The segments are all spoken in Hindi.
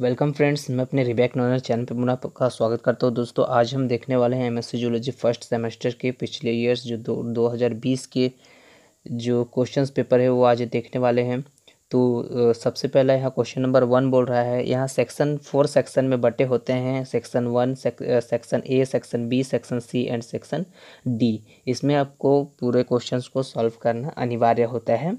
वेलकम फ्रेंड्स मैं अपने रिबैक नॉनर चैनल पर मुना का स्वागत करता हूँ दोस्तों आज हम देखने वाले हैं एमएससी जूलॉजी फर्स्ट सेमेस्टर के पिछले ईयर्स जो दो दो हज़ार बीस के जो क्वेश्चंस पेपर है वो आज देखने वाले हैं तो सबसे पहला यहाँ क्वेश्चन नंबर वन बोल रहा है यहाँ सेक्शन फोर सेक्शन में बटे होते हैं section one section A section B section C and section D इसमें आपको पूरे क्वेश्चन को सॉल्व करना अनिवार्य होता है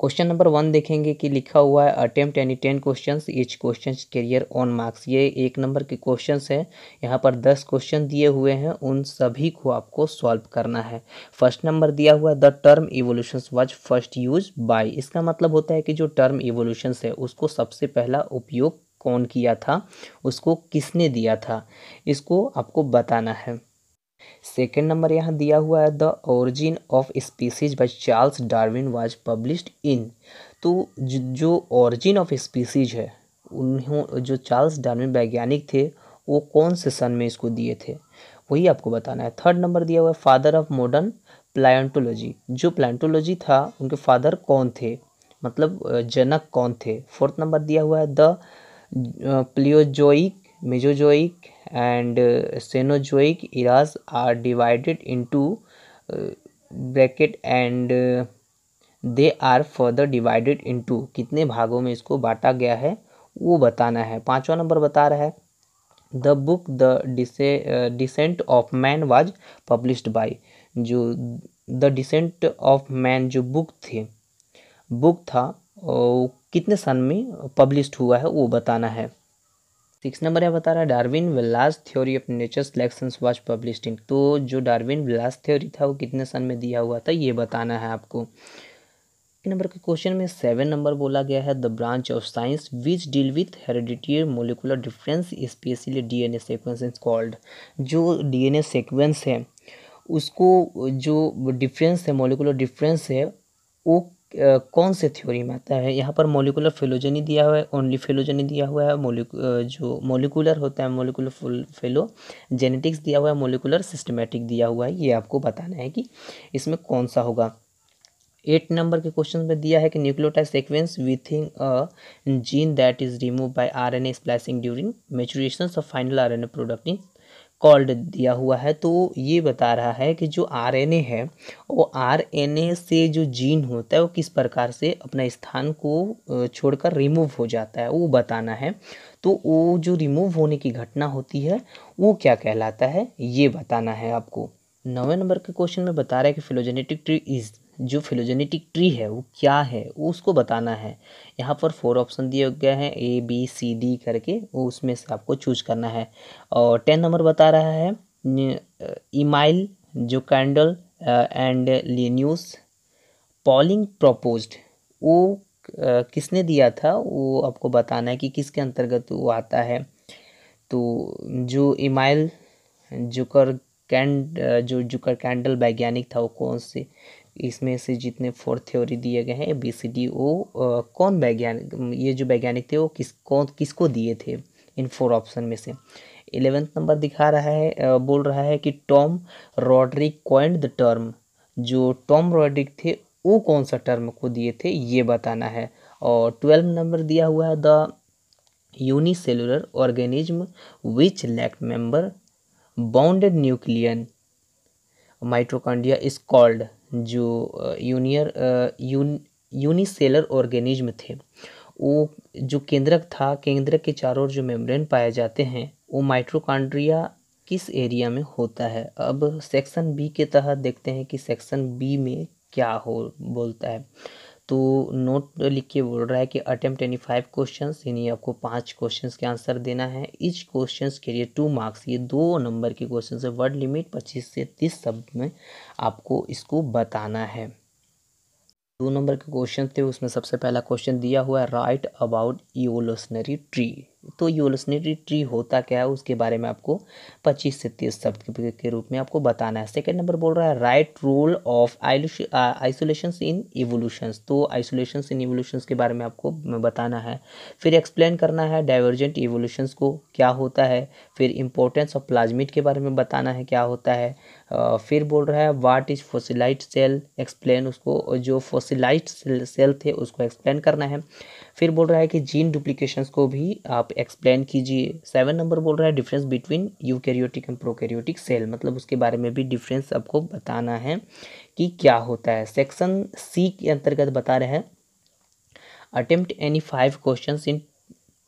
क्वेश्चन नंबर वन देखेंगे कि लिखा हुआ है attempt any ten question each question carry one marks ये एक नंबर के क्वेश्चन हैं यहाँ पर दस क्वेश्चन दिए हुए हैं उन सभी को आपको सॉल्व करना है फर्स्ट नंबर दिया हुआ है the term evolution was first use by इसका मतलब होता है कि जो टर्म इवोल्यूशन है उसको सबसे पहला उपयोग कौन किया था उसको किसने दिया था इसको आपको बताना है सेकेंड नंबर यहाँ दिया हुआ है the origin of species by Charles Darwin was published in तो जो ओरिजिन ऑफ स्पीसीज है उन्हों जो चार्ल्स डार्विन वैज्ञानिक थे वो कौन से सन में इसको दिए थे वही आपको बताना है थर्ड नंबर दिया हुआ है फादर ऑफ मॉडर्न प्लायटोलॉजी जो प्लायटोलॉजी था उनके फादर कौन थे मतलब जनक कौन थे फोर्थ नंबर दिया हुआ है the Paleozoic mesozoic and Cenozoic eras are divided into bracket and they are further divided into कितने भागों में इसको बांटा गया है वो बताना है पांचवा नंबर बता रहा है the book the descent of man was published by जो द डिसेंट ऑफ मैन जो बुक थी बुक था वो कितने सन में पब्लिश हुआ है वो बताना है सिक्स नंबर यहाँ बता रहा है डार्विन विलास theory of nature selection was publish तो जो डार्विन विलास थ्योरी था वो कितने सन में दिया हुआ था ये बताना है आपको एक नंबर के क्वेश्चन में सेवन नंबर बोला गया है the branch of science which deal with heredity molecular difference specially a sequence is called जो ए सिक्वेंस है उसको जो डिफरेंस है मोलिकुलर डिफरेंस है वो कौन से थ्योरी में आता है यहाँ पर मोलिकुलर फेलोजनी दिया हुआ है ओनली फेलोजनी दिया हुआ है मोलिक जो मोलिकुलर होता है मोलिकुलर फुल फेलो जेनेटिक्स दिया हुआ है मोलिकुलर सिस्टमेटिक दिया हुआ है ये आपको बताना है कि इसमें कौन सा होगा एट नंबर के क्वेश्चन में दिया है कि nucleotide sequence within a gene that is remove by RNA splicing during maturation of final RNA product in called दिया हुआ है तो ये बता रहा है कि जो आर है वो आर से जो जीन होता है वो किस प्रकार से अपना स्थान को छोड़कर रिमूव हो जाता है वो बताना है तो वो जो रिमूव होने की घटना होती है वो क्या कहलाता है ये बताना है आपको नवे नंबर के क्वेश्चन में बता रहा है कि फिलोजेनेटिक ट्री इज जो फिलोजेनेटिक ट्री है वो क्या है वो उसको बताना है यहाँ पर फोर ऑप्शन दिए गए हैं ए बी सी डी करके वो उसमें से आपको चूज करना है और टेन नंबर बता रहा है ईमाइल जो Zuckerkandl and Linus Pauling proposed वो किसने दिया था वो आपको बताना है कि किसके अंतर्गत वो आता है तो जो इमाइल जुकर कैंड जो जुकर कैंडल वैज्ञानिक था वो कौन से इसमें से जितने फोर थ्योरी दिए गए हैं बी सी डी ओ कौन वैज्ञानिक ये जो वैज्ञानिक थे वो किस कौन किसको दिए थे इन फोर ऑप्शन में से इलेवेंथ नंबर दिखा रहा है बोल रहा है कि Tom Roderick coined the term जो टॉम रॉड्रिक थे वो कौन सा टर्म को दिए थे ये बताना है और ट्वेल्व नंबर दिया हुआ है the unicellular organism which lack member bounded nucleus mitochondria is called जो यूनियर यून यूनिसेलर ऑर्गेनिज्म थे वो जो केंद्रक था केंद्रक के चारों ओर जो मेम्ब्रेन पाए जाते हैं वो माइट्रोकॉन्ड्रिया किस एरिया में होता है अब सेक्शन बी के तहत देखते हैं कि सेक्शन बी में क्या हो बोलता है तो नोट लिख के बोल रहा है कि अटेम्प्ट ट्वेंटी फाइव क्वेश्चन यानी आपको पाँच क्वेश्चन के आंसर देना है इस क्वेश्चन के लिए टू मार्क्स ये दो नंबर के क्वेश्चन है वर्ड लिमिट पच्चीस से तीस शब्द में आपको इसको बताना है दो नंबर के क्वेश्चन थे उसमें सबसे पहला क्वेश्चन दिया हुआ है राइट अबाउट इवोल्यूशनरी ट्री तो यूलसनेटरी ट्री होता क्या है उसके बारे में आपको 25 से 30 शब्द के रूप में आपको बताना है सेकंड नंबर बोल रहा है write role of isolation in evolutions तो आइसोलेशन इन इवोल्यूशंस के बारे में आपको बताना है फिर एक्सप्लेन करना है डाइवर्जेंट इवोल्यूशंस को क्या होता है फिर इंपॉर्टेंस ऑफ प्लाज्मिट के बारे में बताना है क्या होता है फिर बोल रहा है what is fossilized cell explain उसको जो फोसिलाइट सेल थे उसको एक्सप्लेन करना है फिर बोल रहा है कि जीन डुप्लीकेशंस को भी आप एक्सप्लेन कीजिए सेवन नंबर बोल रहा है difference between eukaryotic and prokaryotic cell मतलब उसके बारे में भी डिफरेंस आपको बताना है कि क्या होता है सेक्शन सी के अंतर्गत बता रहे हैं attempt any five question in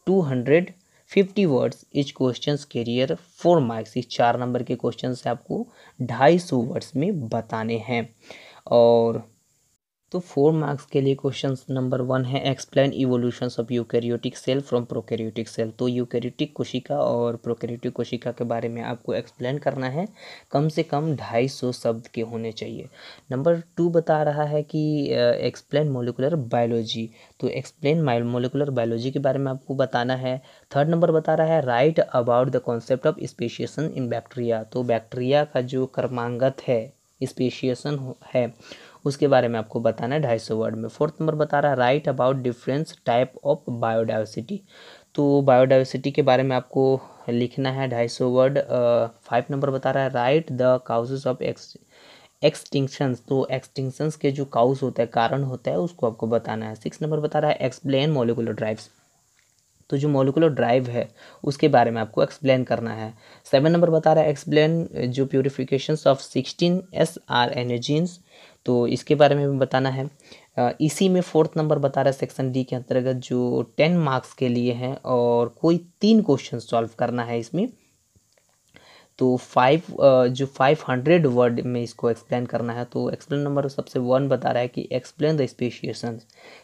two hundred fifty words each question carry four marks इस चार नंबर के क्वेश्चन आपको ढाई सौ वर्ड्स में बताने हैं और तो फोर मार्क्स के लिए क्वेश्चन नंबर वन है explain evolution of eukaryotic cell from prokaryotic cell तो यूकैरियोटिक कोशिका और प्रोकैरियोटिक कोशिका के बारे में आपको एक्सप्लेन करना है कम से कम ढाई सौ शब्द के होने चाहिए नंबर टू बता रहा है कि एक्सप्लेन मोलिकुलर बायोलॉजी तो एक्सप्लेन मोलिकुलर बायोलॉजी के बारे में आपको बताना है थर्ड नंबर बता रहा है write about the concept of speciation in bacteria तो बैक्टीरिया का जो कर्मांगत है स्पेशिएसन है उसके बारे में आपको बताना है ढाई सौ वर्ड में फोर्थ नंबर बता रहा है write about difference type of biodiversity तो बायोडाइवर्सिटी के बारे में आपको लिखना है ढाई सौ वर्ड फाइव नंबर बता रहा है write the causes of ex extinctions तो एक्सटिंक्शंस के जो काउस होता है कारण होता है उसको आपको बताना है सिक्स नंबर बता रहा है एक्सप्लेन मोलिकुलर ड्राइव्स तो जो मोलिकुलर ड्राइव है उसके बारे में आपको एक्सप्लेन करना है सेवन नंबर बता रहा है एक्सप्लेन जो purification of sixteen S R एनर्जीन्स तो इसके बारे में भी बताना है इसी में फोर्थ नंबर बता रहा है सेक्शन डी के अंतर्गत जो टेन मार्क्स के लिए हैं और कोई तीन क्वेश्चन सॉल्व करना है इसमें तो फाइव जो फाइव हंड्रेड वर्ड में इसको एक्सप्लेन करना है तो एक्सप्लेन नंबर सबसे वन बता रहा है कि एक्सप्लेन द स्पेशिएशन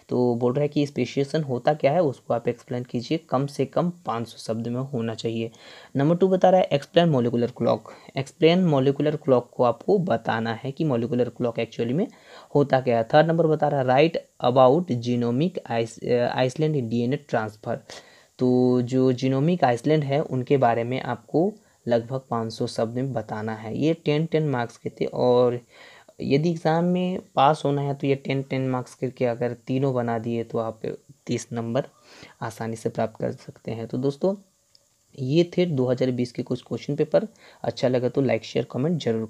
तो बोल रहा है कि स्पेशिएसन होता क्या है उसको आप एक्सप्लेन कीजिए कम से कम पाँच सौ शब्द में होना चाहिए नंबर टू बता रहा है explain molecular clock explain molecular clock को आपको बताना है कि मोलिकुलर क्लॉक एक्चुअली में होता क्या है थर्ड नंबर बता रहा है write about genomic island D N transfer तो जो जीनोमिक आइसलैंड है उनके बारे में आपको लगभग 500 शब्द में बताना है ये टेन टेन मार्क्स के थे और यदि एग्ज़ाम में पास होना है तो ये टेन टेन मार्क्स करके अगर तीनों बना दिए तो आप तीस नंबर आसानी से प्राप्त कर सकते हैं तो दोस्तों ये थे 2020 के कुछ क्वेश्चन पेपर अच्छा लगा तो लाइक शेयर कमेंट जरूर करें